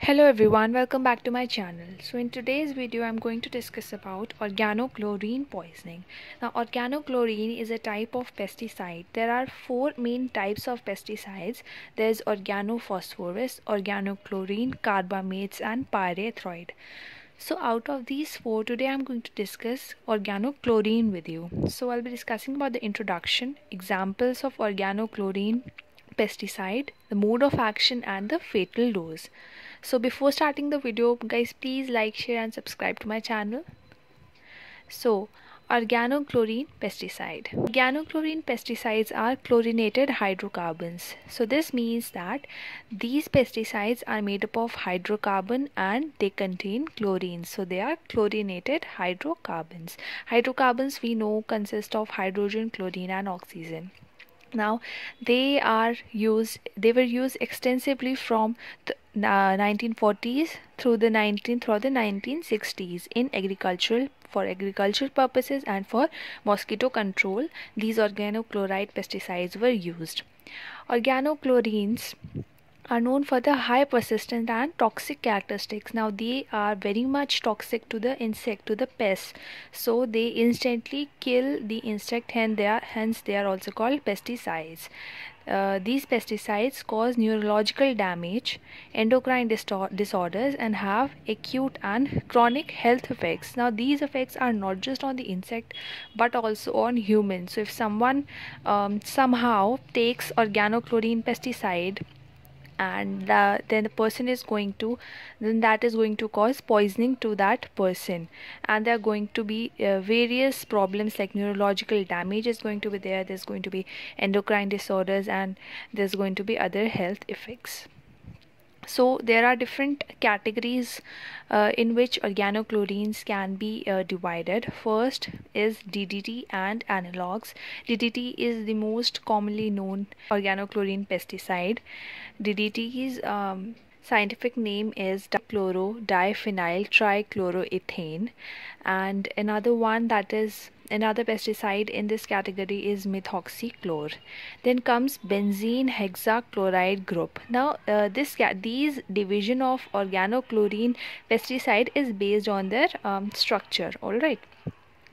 hello everyone welcome back to my channel so in today's video i'm going to discuss about organochlorine poisoning now organochlorine is a type of pesticide there are four main types of pesticides there's organophosphorus organochlorine carbamates and pyrethroid so out of these four today i'm going to discuss organochlorine with you so i'll be discussing about the introduction examples of organochlorine pesticide, the mode of action and the fatal dose. So before starting the video guys please like, share and subscribe to my channel. So organochlorine pesticide. Organochlorine pesticides are chlorinated hydrocarbons. So this means that these pesticides are made up of hydrocarbon and they contain chlorine. So they are chlorinated hydrocarbons. Hydrocarbons we know consist of hydrogen, chlorine and oxygen now they are used they were used extensively from the uh, 1940s through the 19 through the 1960s in agricultural for agricultural purposes and for mosquito control these organochloride pesticides were used organochlorines are known for their high persistence and toxic characteristics. Now they are very much toxic to the insect, to the pest. So they instantly kill the insect and they are, hence they are also called pesticides. Uh, these pesticides cause neurological damage, endocrine disorders, and have acute and chronic health effects. Now, these effects are not just on the insect but also on humans. So, if someone um, somehow takes organochlorine pesticide, and then the person is going to then that is going to cause poisoning to that person and there are going to be uh, various problems like neurological damage is going to be there there's going to be endocrine disorders and there's going to be other health effects so there are different categories uh, in which organochlorines can be uh, divided first is DDT and analogs DDT is the most commonly known organochlorine pesticide DDT's um, scientific name is dichloro diphenyl trichloroethane and another one that is Another pesticide in this category is methoxychlor. Then comes benzene hexachloride group. Now uh, this these division of organochlorine pesticide is based on their um, structure. All right.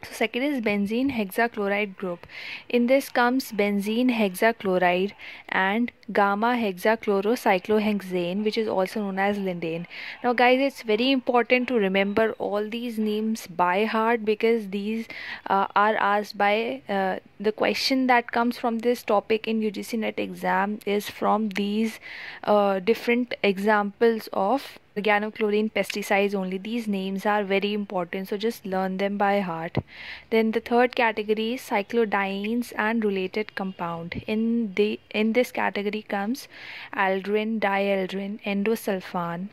So second is benzene hexachloride group. In this comes benzene hexachloride and gamma hexachlorocyclohexane which is also known as lindane. Now guys it's very important to remember all these names by heart because these uh, are asked by uh, the question that comes from this topic in UGC NET exam is from these uh, different examples of organochlorine, pesticides only. These names are very important, so just learn them by heart. Then the third category is cyclodienes and related compound. In the in this category comes aldrin, dialdrin, endosulfan,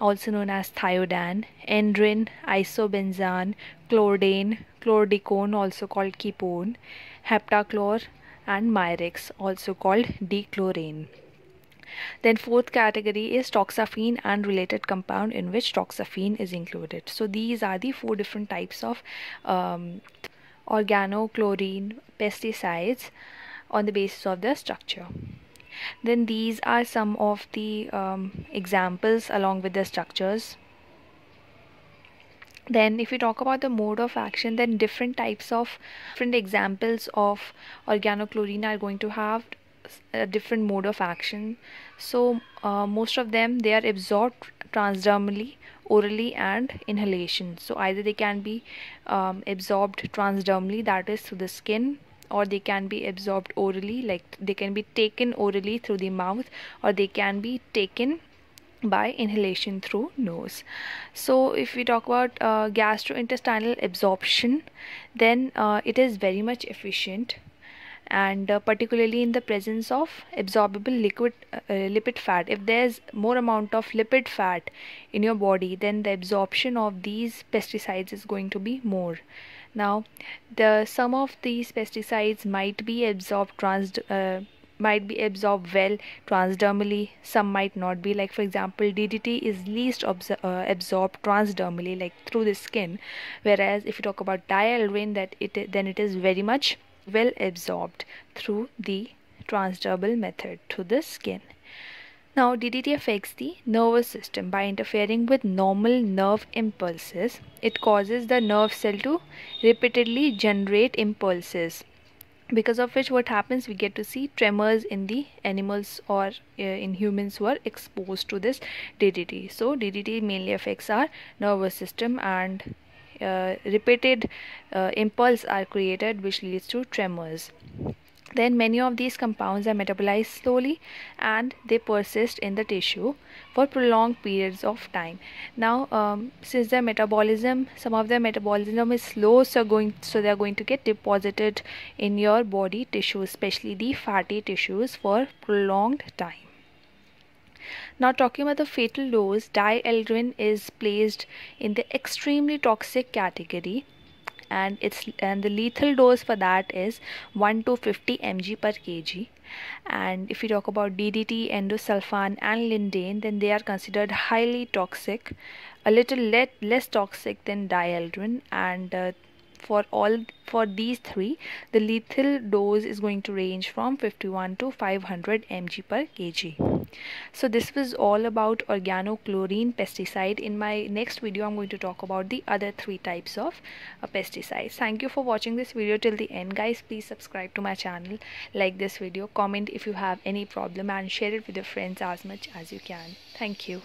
also known as thiodan, endrin, isobenzan, chlordane, chlordicone, also called ketone, heptachlor, and myrex, also called dechlorane. Then fourth category is toxaphene and related compound in which toxaphene is included. So these are the four different types of um, organochlorine pesticides on the basis of their structure then these are some of the um, examples along with the structures then if you talk about the mode of action then different types of different examples of organochlorine are going to have a different mode of action so uh, most of them they are absorbed transdermally orally and inhalation so either they can be um, absorbed transdermally that is through the skin or they can be absorbed orally like they can be taken orally through the mouth or they can be taken by inhalation through nose so if we talk about uh, gastrointestinal absorption then uh, it is very much efficient and uh, particularly in the presence of absorbable liquid uh, lipid fat if there's more amount of lipid fat in your body then the absorption of these pesticides is going to be more now the some of these pesticides might be absorbed trans uh, might be absorbed well transdermally some might not be like for example ddt is least absor uh, absorbed transdermally like through the skin whereas if you talk about dialrane that it then it is very much well absorbed through the transdermal method to the skin. Now, DDT affects the nervous system by interfering with normal nerve impulses. It causes the nerve cell to repeatedly generate impulses because of which what happens we get to see tremors in the animals or uh, in humans who are exposed to this DDT. So DDT mainly affects our nervous system and uh, repeated uh, impulses are created which leads to tremors then many of these compounds are metabolized slowly and they persist in the tissue for prolonged periods of time now um, since their metabolism some of their metabolism is slow so going so they are going to get deposited in your body tissue especially the fatty tissues for prolonged time now, talking about the fatal dose, dieldrin is placed in the extremely toxic category and it's and the lethal dose for that is 1 to 50 mg per kg and if you talk about DDT, endosulfan and lindane then they are considered highly toxic a little le less toxic than dieldrin and uh, for all for these three the lethal dose is going to range from 51 to 500 mg per kg so this was all about organochlorine pesticide. In my next video, I'm going to talk about the other three types of uh, pesticides. Thank you for watching this video till the end guys. Please subscribe to my channel, like this video, comment if you have any problem and share it with your friends as much as you can. Thank you.